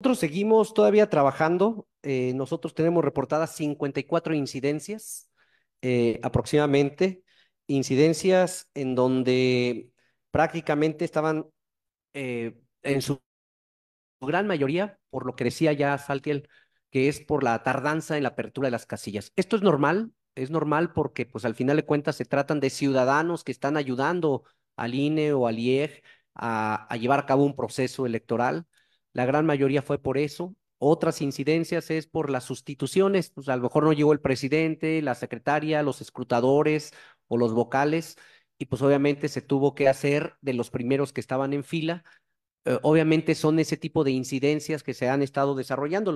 Nosotros seguimos todavía trabajando. Eh, nosotros tenemos reportadas 54 incidencias eh, aproximadamente, incidencias en donde prácticamente estaban eh, en su gran mayoría, por lo que decía ya Saltiel, que es por la tardanza en la apertura de las casillas. Esto es normal, es normal porque pues al final de cuentas se tratan de ciudadanos que están ayudando al INE o al IEG a llevar a cabo un proceso electoral la gran mayoría fue por eso. Otras incidencias es por las sustituciones. Pues a lo mejor no llegó el presidente, la secretaria, los escrutadores o los vocales. Y pues obviamente se tuvo que hacer de los primeros que estaban en fila. Eh, obviamente son ese tipo de incidencias que se han estado desarrollando.